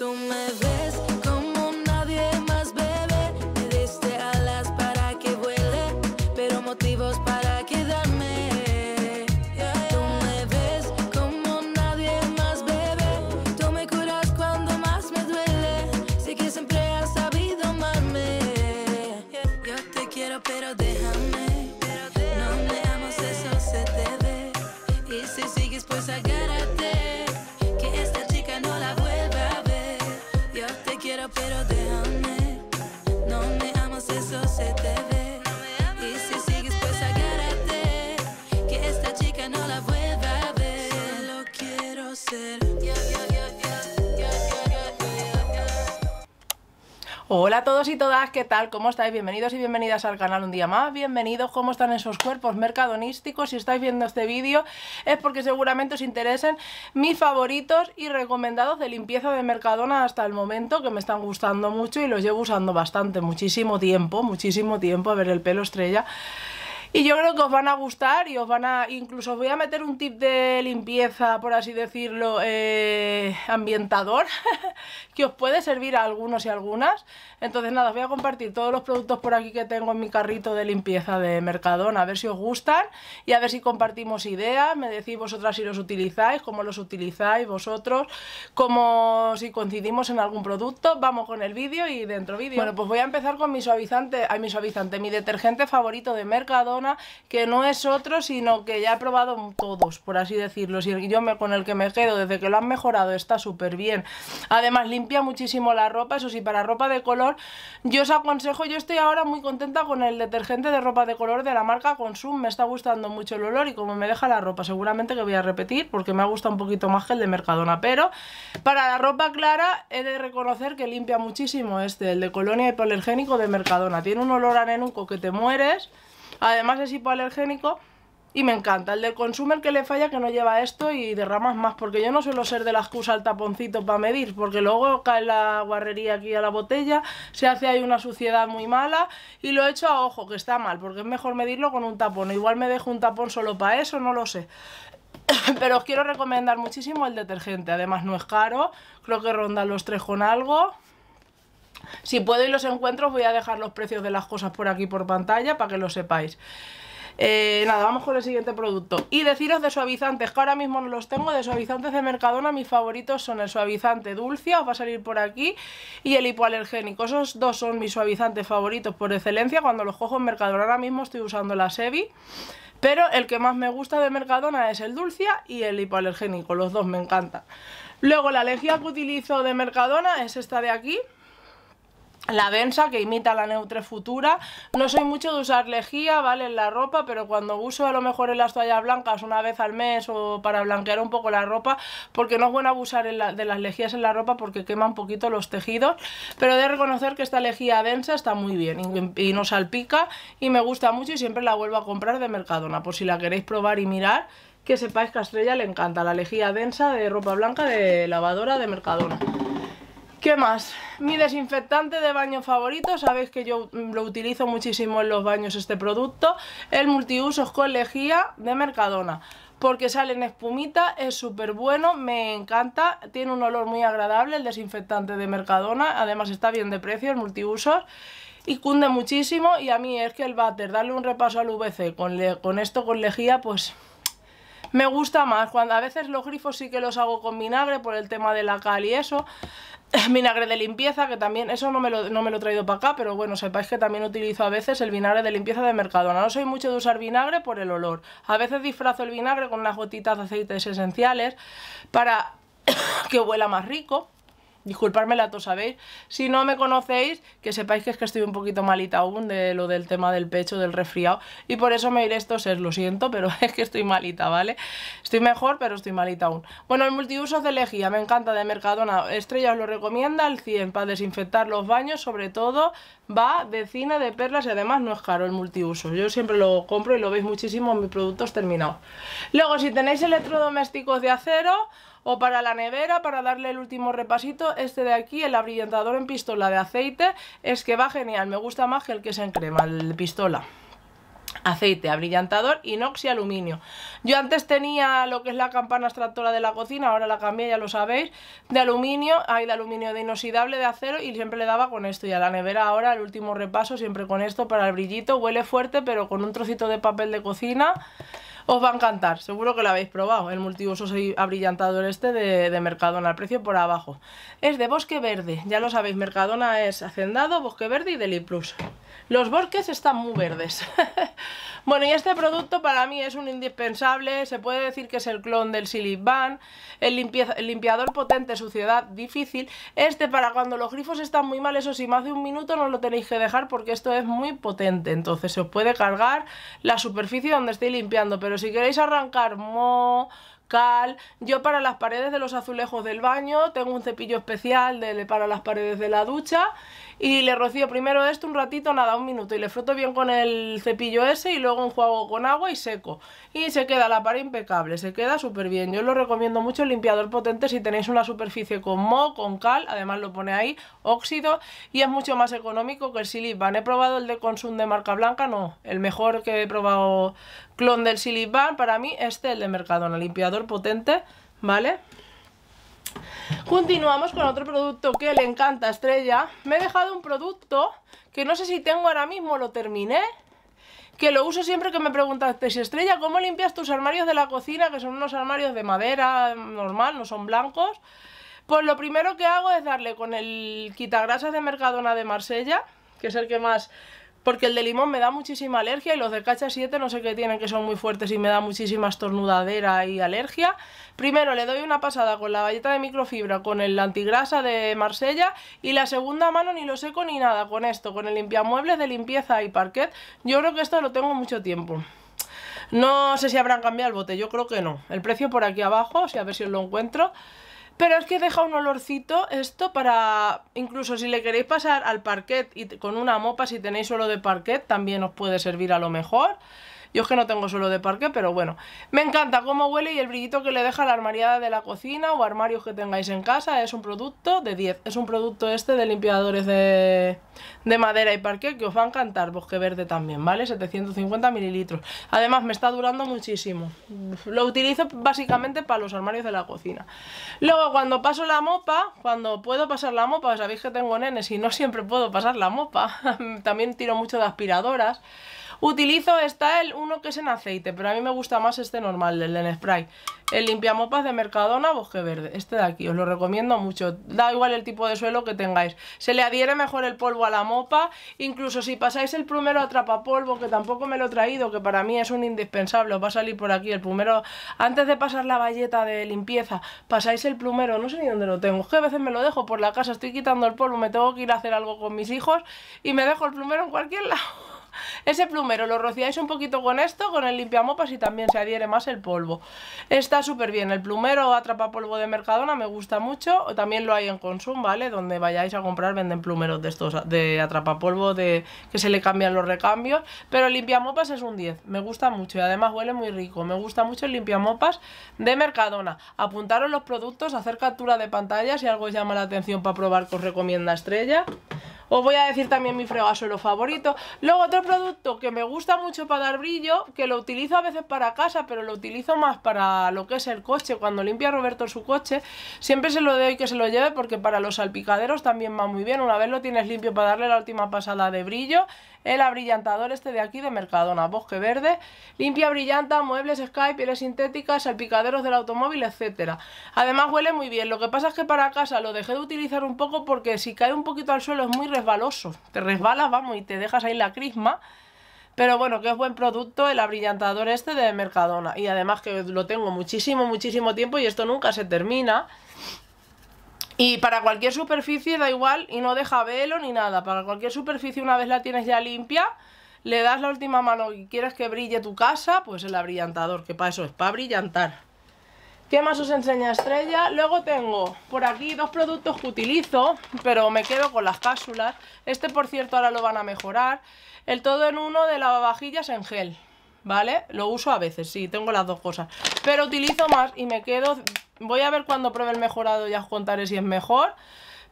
tú me ves. Hola a todos y todas, ¿qué tal? ¿Cómo estáis? Bienvenidos y bienvenidas al canal un día más. Bienvenidos, ¿cómo están esos cuerpos mercadonísticos? Si estáis viendo este vídeo es porque seguramente os interesen mis favoritos y recomendados de limpieza de Mercadona hasta el momento, que me están gustando mucho y los llevo usando bastante, muchísimo tiempo, muchísimo tiempo. A ver, el pelo estrella. Y yo creo que os van a gustar y os van a... Incluso os voy a meter un tip de limpieza, por así decirlo, eh, ambientador, que os puede servir a algunos y algunas. Entonces nada, os voy a compartir todos los productos por aquí que tengo en mi carrito de limpieza de Mercadona, a ver si os gustan y a ver si compartimos ideas, me decís vosotras si los utilizáis, cómo los utilizáis vosotros, como si coincidimos en algún producto. Vamos con el vídeo y dentro vídeo. Bueno, pues voy a empezar con mi suavizante, ay, mi suavizante, mi detergente favorito de Mercadona que no es otro, sino que ya he probado todos, por así decirlo. y yo me, con el que me quedo desde que lo han mejorado está súper bien. Además, limpia muchísimo la ropa, eso sí, para ropa de color, yo os aconsejo, yo estoy ahora muy contenta con el detergente de ropa de color de la marca Consum, me está gustando mucho el olor y como me deja la ropa, seguramente que voy a repetir porque me ha gustado un poquito más que el de Mercadona, pero para la ropa clara he de reconocer que limpia muchísimo este, el de Colonia Hipoalergénico de Mercadona, tiene un olor a que te mueres Además es hipoalergénico y me encanta. El del consumer que le falla que no lleva esto y derramas más, porque yo no suelo ser de las que usa el taponcito para medir, porque luego cae la guarrería aquí a la botella, se hace ahí una suciedad muy mala y lo he hecho a ojo, que está mal, porque es mejor medirlo con un tapón. Igual me dejo un tapón solo para eso, no lo sé. Pero os quiero recomendar muchísimo el detergente, además no es caro, creo que ronda los tres con algo. Si puedo y los encuentro, voy a dejar los precios de las cosas por aquí por pantalla para que lo sepáis. Eh, nada, vamos con el siguiente producto. Y deciros de suavizantes, que ahora mismo no los tengo, de suavizantes de Mercadona, mis favoritos son el suavizante Dulcia, os va a salir por aquí, y el hipoalergénico. Esos dos son mis suavizantes favoritos por excelencia. Cuando los cojo en Mercadona, ahora mismo estoy usando la Sebi. Pero el que más me gusta de Mercadona es el Dulcia y el hipoalergénico, los dos me encantan. Luego la alergia que utilizo de Mercadona es esta de aquí, la densa que imita la neutre futura. No soy mucho de usar lejía, ¿vale? En la ropa, pero cuando uso a lo mejor en las toallas blancas una vez al mes o para blanquear un poco la ropa, porque no es bueno abusar de las lejías en la ropa porque quema un poquito los tejidos, pero de reconocer que esta lejía densa está muy bien y, no salpica y me gusta mucho y siempre la vuelvo a comprar de Mercadona, por si la queréis probar y mirar. Que sepáis que a Estrella le encanta la lejía densa de ropa blanca de lavadora de Mercadona. ¿Qué más? Mi desinfectante de baño favorito, sabéis que yo mm, lo utilizo muchísimo en los baños este producto, el multiusos con lejía de Mercadona porque sale en espumita, es súper bueno, me encanta, tiene un olor muy agradable el desinfectante de Mercadona, además está bien de precio, el multiusos y cunde muchísimo y a mí es que el váter, darle un repaso al VC con, con esto con lejía pues me gusta más. Cuando a veces los grifos sí que los hago con vinagre por el tema de la cal y eso. Vinagre de limpieza, que también, eso no me, lo, no me lo he traído para acá, pero bueno, sepáis que también utilizo a veces el vinagre de limpieza de Mercadona. No soy mucho de usar vinagre por el olor. A veces disfrazo el vinagre con unas gotitas de aceites esenciales para que huela más rico. Disculparme la tos, ¿sabéis? Si no me conocéis, que sepáis que es que estoy un poquito malita aún de lo del tema del pecho, del resfriado. Y por eso me iré estos es, lo siento, pero es que estoy malita, ¿vale? Estoy mejor, pero estoy malita aún. Bueno, el multiusos de lejía, me encanta, de Mercadona. Estrella os lo recomienda, al 100, para desinfectar los baños, sobre todo, va de de perlas y además no es caro el multiuso Yo siempre lo compro y lo veis muchísimo en mis productos terminados. Luego, si tenéis electrodomésticos de acero o para la nevera para darle el último repasito. Este de aquí, el abrillantador en pistola de aceite, es que va genial, me gusta más que el que se en crema, el de pistola aceite, abrillantador, inox y aluminio. Yo antes tenía lo que es la campana extractora de la cocina, ahora la cambié, ya lo sabéis, de aluminio, hay de aluminio de inoxidable, de acero y siempre le daba con esto. Y a la nevera ahora, el último repaso, siempre con esto para el brillito, huele fuerte pero con un trocito de papel de cocina os va a encantar, seguro que lo habéis probado. El multiuso abrillantador este de, Mercadona, el precio por abajo. Es de Bosque Verde, ya lo sabéis, Mercadona es Hacendado, Bosque Verde y Deli Plus. Los bosques están muy verdes. bueno, y este producto para mí es un indispensable, se puede decir que es el clon del silicon el, limpiador potente, suciedad difícil. Este para cuando los grifos están muy mal, eso sí, más de un minuto no lo tenéis que dejar porque esto es muy potente, entonces se os puede cargar la superficie donde estéis limpiando, pero si queréis arrancar mo cal. Yo para las paredes de los azulejos del baño tengo un cepillo especial para las paredes de la ducha y le rocío primero esto un ratito, nada, un minuto y le froto bien con el cepillo ese y luego enjuago con agua y seco. Y se queda la pared impecable, se queda súper bien. Yo lo recomiendo mucho el limpiador potente si tenéis una superficie con moho, con cal, además lo pone ahí, óxido y es mucho más económico que el Silipan. He probado el de Consum de marca blanca, no, el mejor que he probado Clon del Siliban, para mí este el de Mercadona, limpiador potente, ¿vale? Continuamos con otro producto que le encanta Estrella. Me he dejado un producto que no sé si tengo ahora mismo, lo terminé. Que lo uso siempre que me preguntaste, Estrella, ¿cómo limpias tus armarios de la cocina? Que son unos armarios de madera normal, no son blancos. Pues lo primero que hago es darle con el quitagrasas de Mercadona de Marsella, que es el que más porque el de limón me da muchísima alergia y los de cacha 7 no sé qué tienen, que son muy fuertes y me da muchísima estornudadera y alergia. Primero le doy una pasada con la galleta de microfibra, con el antigrasa de Marsella y la segunda mano ni lo seco ni nada con esto, con el limpiamuebles de limpieza y parquet. Yo creo que esto lo tengo mucho tiempo. No sé si habrán cambiado el bote, yo creo que no. El precio por aquí abajo, si a ver si os lo encuentro. Pero es que deja un olorcito esto para... Incluso si le queréis pasar al parquet y con una mopa, si tenéis suelo de parquet, también os puede servir a lo mejor. Yo es que no tengo suelo de parque, pero bueno. Me encanta cómo huele y el brillito que le deja la armariada de la cocina o armarios que tengáis en casa. Es un producto de 10. Es un producto este de limpiadores de, de madera y parque que os va a encantar. Bosque verde también, ¿vale? 750 mililitros. Además, me está durando muchísimo. Lo utilizo básicamente para los armarios de la cocina. Luego, cuando paso la mopa, cuando puedo pasar la mopa, sabéis que tengo nenes y no siempre puedo pasar la mopa. También tiro mucho de aspiradoras. Utilizo está el uno que es en aceite, pero a mí me gusta más este normal, el de spray. El limpiamopas de Mercadona Bosque Verde, este de aquí, os lo recomiendo mucho. Da igual el tipo de suelo que tengáis. Se le adhiere mejor el polvo a la mopa, incluso si pasáis el plumero polvo, que tampoco me lo he traído, que para mí es un indispensable, os va a salir por aquí el plumero. Antes de pasar la valleta de limpieza, pasáis el plumero, no sé ni dónde lo tengo, que a veces me lo dejo por la casa, estoy quitando el polvo, me tengo que ir a hacer algo con mis hijos y me dejo el plumero en cualquier lado. Ese plumero lo rociáis un poquito con esto, con el limpiamopas y también se adhiere más el polvo. Está súper bien, el plumero atrapa polvo de Mercadona, me gusta mucho. También lo hay en Consum, ¿vale? Donde vayáis a comprar venden plumeros de estos, de atrapa polvo de que se le cambian los recambios. Pero el limpiamopas es un 10, me gusta mucho y además huele muy rico. Me gusta mucho el limpiamopas de Mercadona. Apuntaros los productos, hacer captura de pantalla si algo os llama la atención para probar que os recomienda Estrella. Os voy a decir también mi fregasuelo favorito. Luego otro producto que me gusta mucho para dar brillo, que lo utilizo a veces para casa, pero lo utilizo más para lo que es el coche. Cuando limpia Roberto su coche, siempre se lo doy que se lo lleve porque para los salpicaderos también va muy bien. Una vez lo tienes limpio para darle la última pasada de brillo el abrillantador este de aquí de Mercadona, Bosque Verde, limpia, brillanta, muebles, skype, pieles sintéticas, salpicaderos del automóvil, etcétera. Además huele muy bien, lo que pasa es que para casa lo dejé de utilizar un poco porque si cae un poquito al suelo es muy resbaloso, te resbalas, vamos, y te dejas ahí la crisma. Pero bueno, que es buen producto el abrillantador este de Mercadona. Y además que lo tengo muchísimo, muchísimo tiempo y esto nunca se termina. Y para cualquier superficie da igual y no deja velo ni nada. Para cualquier superficie una vez la tienes ya limpia, le das la última mano y quieres que brille tu casa, pues el abrillantador, que para eso es, para brillantar. ¿Qué más os enseña Estrella? Luego tengo por aquí dos productos que utilizo, pero me quedo con las cápsulas. Este, por cierto, ahora lo van a mejorar. El todo en uno de lavavajillas en gel, ¿vale? Lo uso a veces, sí, tengo las dos cosas. Pero utilizo más y me quedo Voy a ver cuando pruebe el mejorado y os contaré si es mejor.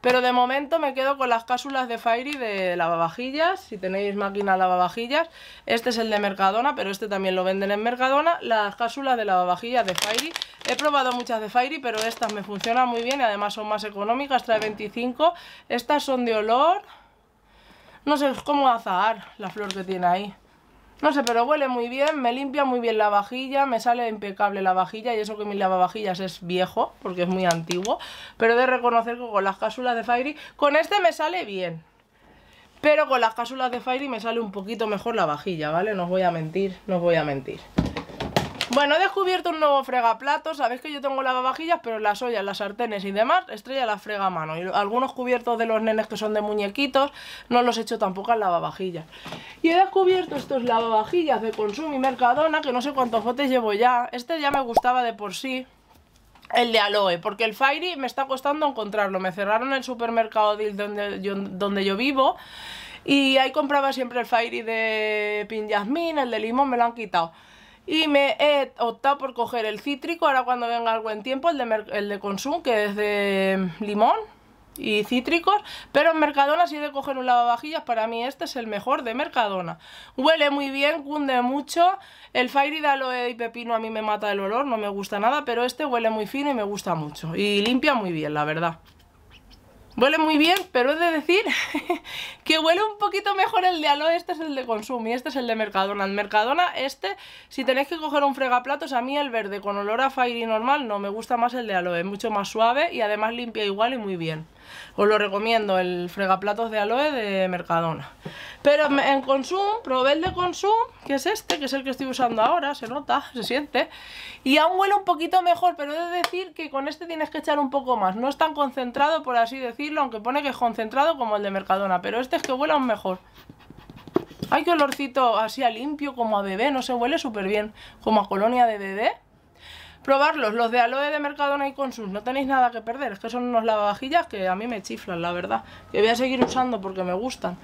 Pero de momento me quedo con las cápsulas de Fairy de lavavajillas. Si tenéis máquina lavavajillas, este es el de Mercadona, pero este también lo venden en Mercadona. Las cápsulas de lavavajillas de Fairy. He probado muchas de Fairy, pero estas me funcionan muy bien y además son más económicas. Trae 25. Estas son de olor. No sé, es como azahar la flor que tiene ahí. No sé, pero huele muy bien, me limpia muy bien la vajilla, me sale impecable la vajilla y eso que mi lavavajillas es viejo, porque es muy antiguo, pero de reconocer que con las cápsulas de Fairy, con este me sale bien. Pero con las cápsulas de Fairy me sale un poquito mejor la vajilla, ¿vale? No os voy a mentir, no os voy a mentir. Bueno, he descubierto un nuevo fregaplato Sabéis que yo tengo lavavajillas, pero las ollas, las sartenes y demás, Estrella la frega a mano. Y algunos cubiertos de los nenes que son de muñequitos, no los he hecho tampoco al lavavajillas. Y he descubierto estos lavavajillas de Consum y Mercadona, que no sé cuántos botes llevo ya. Este ya me gustaba de por sí. El de aloe, porque el Fairy me está costando encontrarlo. Me cerraron el supermercado donde yo, donde yo vivo y ahí compraba siempre el Fairy de Pin el de limón me lo han quitado. Y me he optado por coger el cítrico, ahora cuando venga algo en tiempo, el de, el de Consum, que es de mm, limón y cítricos, pero en Mercadona si he de coger un lavavajillas, para mí este es el mejor de Mercadona. Huele muy bien, cunde mucho, el Fairy de aloe y pepino a mí me mata el olor, no me gusta nada, pero este huele muy fino y me gusta mucho, y limpia muy bien, la verdad. Huele muy bien, pero he de decir que huele un poquito mejor el de Aloe, este es el de consumo y este es el de Mercadona. El Mercadona, este, si tenéis que coger un fregaplatos, a mí el verde con olor a Fairy normal no, me gusta más el de Aloe, mucho más suave y además limpia igual y muy bien. Os lo recomiendo, el fregaplatos de aloe de Mercadona. Pero en Consum, probé el de Consum, que es este, que es el que estoy usando ahora, se nota, se siente. Y aún huele un poquito mejor, pero he de decir que con este tienes que echar un poco más. No es tan concentrado, por así decirlo, aunque pone que es concentrado como el de Mercadona, pero este es que huele aún mejor. Hay que olorcito así a limpio, como a bebé, no se huele súper bien. Como a colonia de bebé probarlos, los de aloe de Mercadona y Consum, no tenéis nada que perder, es que son unos lavavajillas que a mí me chiflan, la verdad, que voy a seguir usando porque me gustan.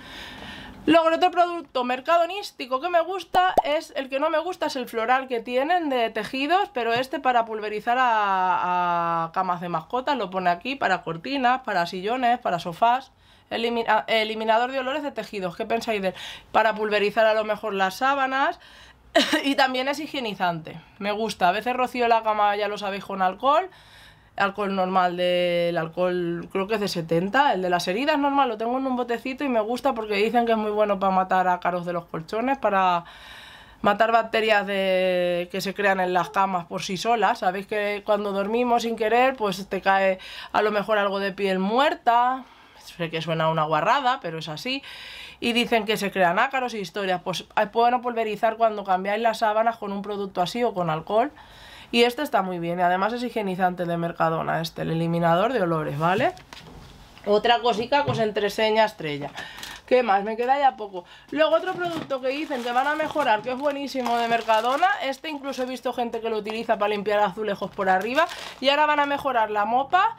Luego el otro producto mercadonístico que me gusta es, el que no me gusta es el floral que tienen de tejidos, pero este para pulverizar a, camas de mascotas, lo pone aquí para cortinas, para sillones, para sofás. Ah, eliminador de olores de tejidos, ¿qué pensáis de Para pulverizar a lo mejor las sábanas, y también es higienizante. Me gusta. A veces rocío la cama, ya lo sabéis, con alcohol. Alcohol normal del alcohol, creo que es de 70. El de las heridas normal lo tengo en un botecito y me gusta porque dicen que es muy bueno para matar ácaros de los colchones, para matar bacterias de, que se crean en las camas por sí solas. Sabéis que cuando dormimos sin querer, pues te cae a lo mejor algo de piel muerta. Sé que suena una guarrada, pero es así y dicen que se crean ácaros y historias. Pues eh, pueden pulverizar cuando cambiáis las sábanas con un producto así o con alcohol. Y este está muy bien, y además es higienizante de Mercadona, este, el eliminador de olores, ¿vale? Otra cosita, pues entreseña estrella. ¿Qué más? Me queda ya poco. Luego otro producto que dicen que van a mejorar, que es buenísimo de Mercadona. Este incluso he visto gente que lo utiliza para limpiar azulejos por arriba. Y ahora van a mejorar la mopa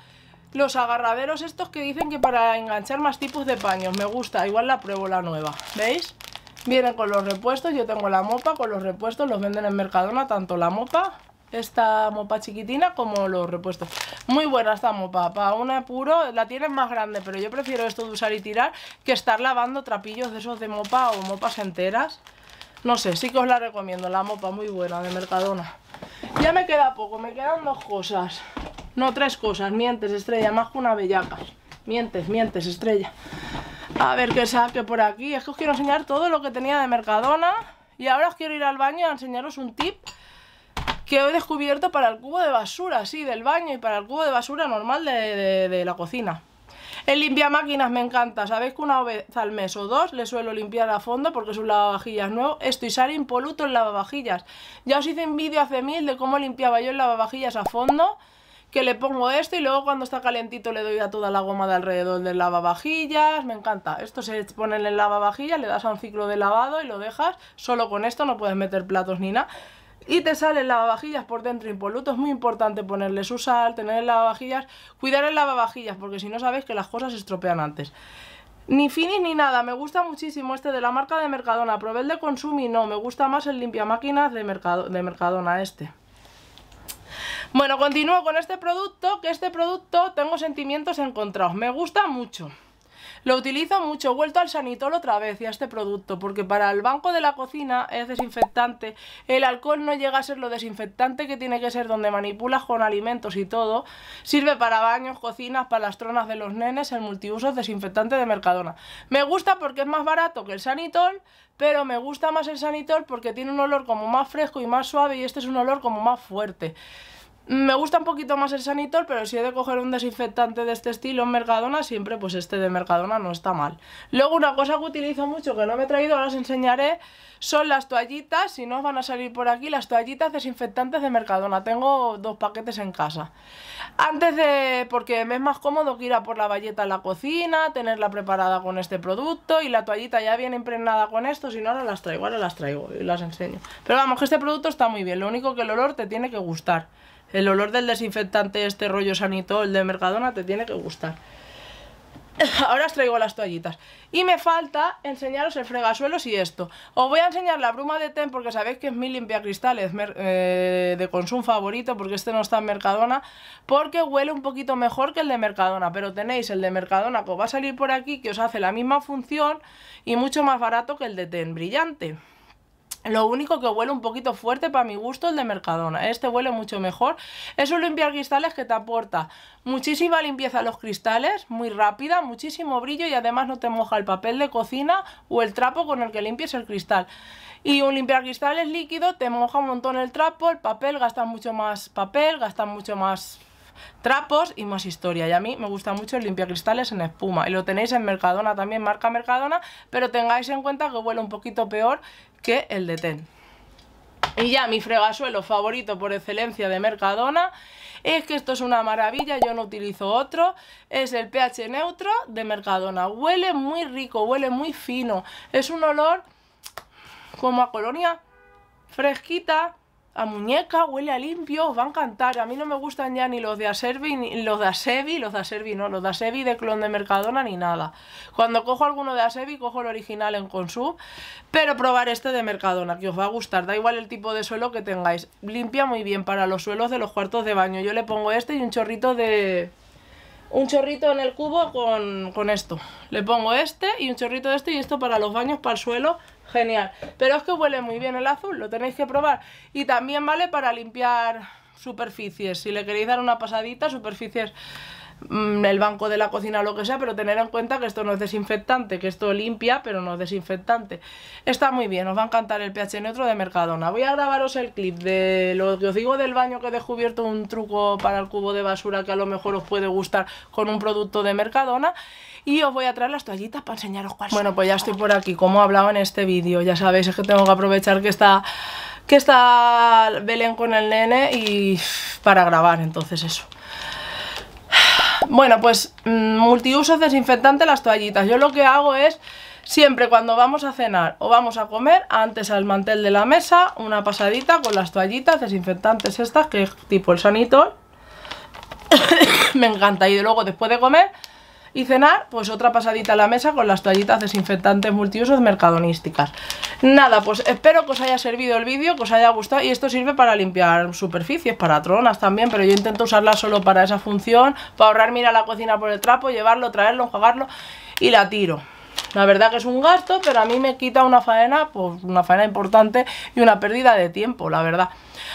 los agarraderos estos que dicen que para enganchar más tipos de paños. Me gusta, igual la pruebo la nueva. ¿Veis? Vienen con los repuestos, yo tengo la mopa con los repuestos, los venden en Mercadona, tanto la mopa, esta mopa chiquitina, como los repuestos. Muy buena esta mopa, para una puro, la tienen más grande, pero yo prefiero esto de usar y tirar que estar lavando trapillos de esos de mopa o mopas enteras. No sé, sí que os la recomiendo, la mopa muy buena de Mercadona. Ya me queda poco, me quedan dos cosas. No, tres cosas. Mientes, estrella, más que una bellaca. Mientes, mientes, estrella. A ver qué saque por aquí. Es que os quiero enseñar todo lo que tenía de Mercadona. Y ahora os quiero ir al baño a enseñaros un tip que he descubierto para el cubo de basura, sí, del baño y para el cubo de basura normal de, la cocina. El limpia máquinas me encanta. Sabéis que una vez al mes o dos le suelo limpiar a fondo porque es un lavavajillas nuevo. Estoy sale impoluto en lavavajillas. Ya os hice un vídeo hace mil de cómo limpiaba yo el lavavajillas a fondo que le pongo esto y luego cuando está calentito le doy a toda la goma de alrededor del lavavajillas, me encanta. Esto se pone en el lavavajillas, le das a un ciclo de lavado y lo dejas, solo con esto no puedes meter platos ni nada. Y te sale el lavavajillas por dentro impoluto, es muy importante ponerle su sal, tener el lavavajillas, cuidar el lavavajillas porque si no sabéis que las cosas se estropean antes. Ni finis ni nada, me gusta muchísimo este de la marca de Mercadona, probé el de Consumi, no, me gusta más el limpia máquinas de, Mercado, de Mercadona este. Bueno, continúo con este producto, que este producto tengo sentimientos encontrados. Me gusta mucho. Lo utilizo mucho, he vuelto al sanitol otra vez y a este producto, porque para el banco de la cocina es desinfectante, el alcohol no llega a ser lo desinfectante que tiene que ser donde manipulas con alimentos y todo, sirve para baños, cocinas, para las tronas de los nenes, el multiuso desinfectante de Mercadona. Me gusta porque es más barato que el sanitol, pero me gusta más el sanitol porque tiene un olor como más fresco y más suave y este es un olor como más fuerte. Me gusta un poquito más el sanitor pero si he de coger un desinfectante de este estilo en Mercadona, siempre pues este de Mercadona no está mal. Luego una cosa que utilizo mucho, que no me he traído, ahora os enseñaré, son las toallitas, si no os van a salir por aquí, las toallitas desinfectantes de Mercadona. Tengo dos paquetes en casa. Antes de... porque me es más cómodo que ir a por la valleta a la cocina, tenerla preparada con este producto y la toallita ya viene impregnada con esto, si no ahora las traigo, ahora las traigo y las enseño. Pero vamos, que este producto está muy bien, lo único que el olor te tiene que gustar. El olor del desinfectante, este rollo sanito, el de Mercadona, te tiene que gustar. Ahora os traigo las toallitas Y me falta enseñaros el fregasuelos y esto Os voy a enseñar la bruma de Ten Porque sabéis que es mi limpiacristales eh, De consumo favorito Porque este no está en Mercadona Porque huele un poquito mejor que el de Mercadona Pero tenéis el de Mercadona que os va a salir por aquí Que os hace la misma función Y mucho más barato que el de Ten brillante lo único que huele un poquito fuerte para mi gusto el de Mercadona. Este huele mucho mejor. Es un limpiar cristales que te aporta muchísima limpieza a los cristales, muy rápida, muchísimo brillo y además no te moja el papel de cocina o el trapo con el que limpies el cristal. Y un limpiar cristales líquido te moja un montón el trapo, el papel, gastas mucho más papel, gastas mucho más trapos y más historia. Y a mí me gusta mucho el limpiacristales en espuma. Y lo tenéis en Mercadona también, marca Mercadona, pero tengáis en cuenta que huele un poquito peor que el de Ten. Y ya mi fregasuelo favorito por excelencia de Mercadona es que esto es una maravilla, yo no utilizo otro, es el pH neutro de Mercadona. Huele muy rico, huele muy fino, es un olor como a colonia fresquita, a muñeca, huele a limpio, os va a encantar. A mí no me gustan ya ni los de Aservi, ni los de Asevi, los de Aservi no, los de Asevi de clon de Mercadona ni nada. Cuando cojo alguno de Asevi, cojo el original en Consum, pero probar este de Mercadona, que os va a gustar. Da igual el tipo de suelo que tengáis. Limpia muy bien para los suelos de los cuartos de baño. Yo le pongo este y un chorrito de... Un chorrito en el cubo con, con esto. Le pongo este y un chorrito de este y esto para los baños, para el suelo Genial. Pero es que huele muy bien el azul, lo tenéis que probar. Y también vale para limpiar superficies. Si le queréis dar una pasadita, superficies Mm, el banco de la cocina o lo que sea, pero tener en cuenta que esto no es desinfectante, que esto limpia, pero no es desinfectante. Está muy bien, os va a encantar el pH neutro de Mercadona. Voy a grabaros el clip de lo que os digo del baño que he descubierto un truco para el cubo de basura que a lo mejor os puede gustar con un producto de Mercadona y os voy a traer las toallitas para enseñaros cuál Bueno, pues ya estoy por aquí, como he hablado en este vídeo, ya sabéis, es que tengo que aprovechar que está que está Belén con el nene y para grabar, entonces eso. Bueno, pues mm, multiusos desinfectante las toallitas. Yo lo que hago es siempre cuando vamos a cenar o vamos a comer, antes al mantel de la mesa, una pasadita con las toallitas desinfectantes estas, que es tipo el sanito. Me encanta. Y luego después de comer, y cenar, pues otra pasadita a la mesa con las toallitas desinfectantes multiusos mercadonísticas. Nada, pues espero que os haya servido el vídeo, que os haya gustado. Y esto sirve para limpiar superficies, para tronas también, pero yo intento usarla solo para esa función, para ahorrar mira la cocina por el trapo, llevarlo, traerlo, enjuagarlo y la tiro. La verdad que es un gasto, pero a mí me quita una faena, pues una faena importante y una pérdida de tiempo, la verdad.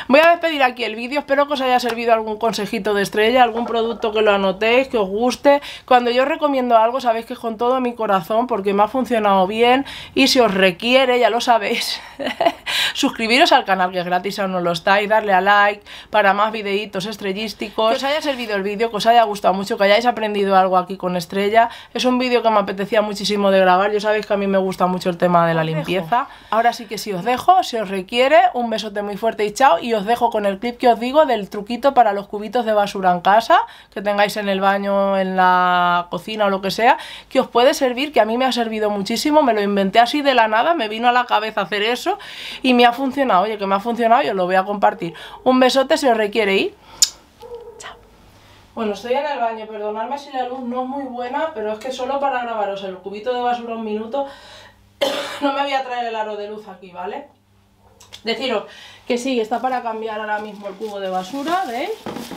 Voy a despedir aquí el vídeo, espero que os haya servido algún consejito de estrella, algún producto que lo anotéis, que os guste. Cuando yo os recomiendo algo, sabéis que es con todo mi corazón, porque me ha funcionado bien y si os requiere, ya lo sabéis, suscribiros al canal que es gratis aún no lo estáis, darle a like para más videitos estrellísticos. Que os haya servido el vídeo, que os haya gustado mucho, que hayáis aprendido algo aquí con estrella. Es un vídeo que me apetecía muchísimo de grabar yo sabéis que a mí me gusta mucho el tema de la limpieza. Ahora sí que si os dejo, si os requiere, un besote muy fuerte y chao. Y os dejo con el clip que os digo del truquito para los cubitos de basura en casa, que tengáis en el baño, en la cocina o lo que sea, que os puede servir, que a mí me ha servido muchísimo. Me lo inventé así de la nada, me vino a la cabeza hacer eso y me ha funcionado. Oye, que me ha funcionado, yo lo voy a compartir. Un besote si os requiere y... Bueno, estoy en el baño, perdonadme si la luz no es muy buena, pero es que solo para grabaros el cubito de basura un minuto, no me voy a traer el aro de luz aquí, ¿vale? Deciros que sí, está para cambiar ahora mismo el cubo de basura, ¿veis?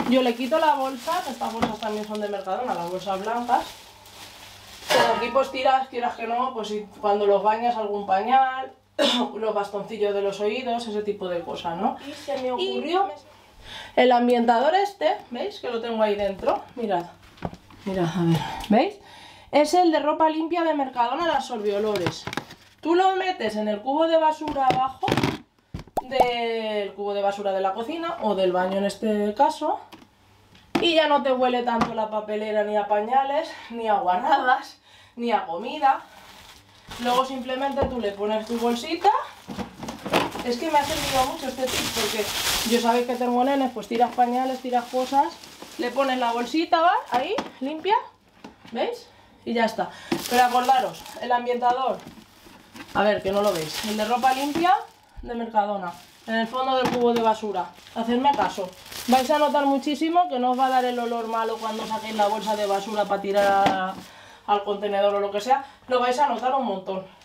Yo le quito la bolsa, estas bolsas también son de Mercadona, las bolsas blancas. Pero aquí pues tiras, quieras que no, pues cuando los bañas algún pañal, los bastoncillos de los oídos, ese tipo de cosas, ¿no? Y se me ocurrió... El ambientador este, ¿veis? Que lo tengo ahí dentro, mirad, mirad, a ver, ¿veis? Es el de ropa limpia de Mercadona, las sorbiolores. Tú lo metes en el cubo de basura abajo del cubo de basura de la cocina o del baño en este caso y ya no te huele tanto la papelera ni a pañales, ni a guanadas, ni a comida. Luego simplemente tú le pones tu bolsita es que me ha servido mucho este tip porque yo sabéis que tengo nenes, pues tiras pañales, tiras cosas, le pones la bolsita, ¿va? Ahí, limpia, ¿veis? Y ya está. Pero acordaros, el ambientador, a ver, que no lo veis, el de ropa limpia de Mercadona, en el fondo del cubo de basura. Hacedme caso. Vais a notar muchísimo que no os va a dar el olor malo cuando saquéis la bolsa de basura para tirar al contenedor o lo que sea. Lo vais a notar un montón.